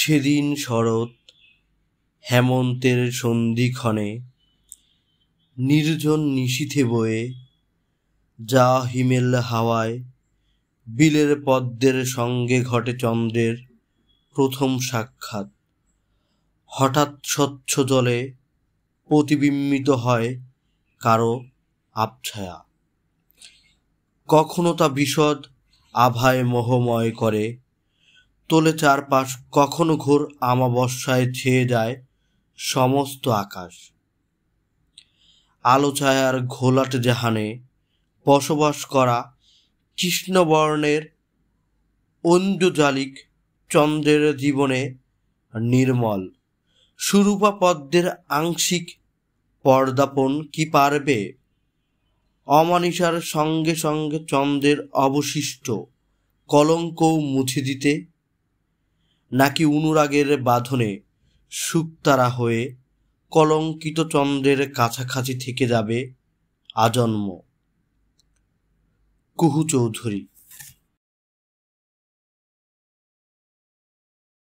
সেদিন শরৎ হেমন্তের সন্ধিক্ষণে নির্জন নিশীথে বয়ে যা হিমেল হাওয়ায় বিলের পদ্মের সঙ্গে ঘটে চন্দ্রের প্রথম সাক্ষাৎ হঠাৎ স্বচ্ছ জলে প্রতিবিম্বিত হয় কারো আবছায়া কখনো তা বিশদ আভায় মোহময় করে তোলে চারপাশ কখনো ঘোর আমাবস্যায় ছেয়ে যায় সমস্ত আকাশ আলো ছায়ার ঘোলাট জাহানে বসবাস করা কৃষ্ণবর্ণের অঞ্জুজালিক চন্দ্রের জীবনে নির্মল সুরূপা পদ্মের আংশিক পর্দাপন কি পারবে অমানিসার সঙ্গে সঙ্গে চন্দ্রের অবশিষ্ট কলঙ্কও মুছে দিতে নাকি অনুরাগের বাঁধনে সুক্তারা হয়ে কলঙ্কিত চন্দ্রের কাছাকাছি থেকে যাবে আজন্ম কুহু চৌধুরী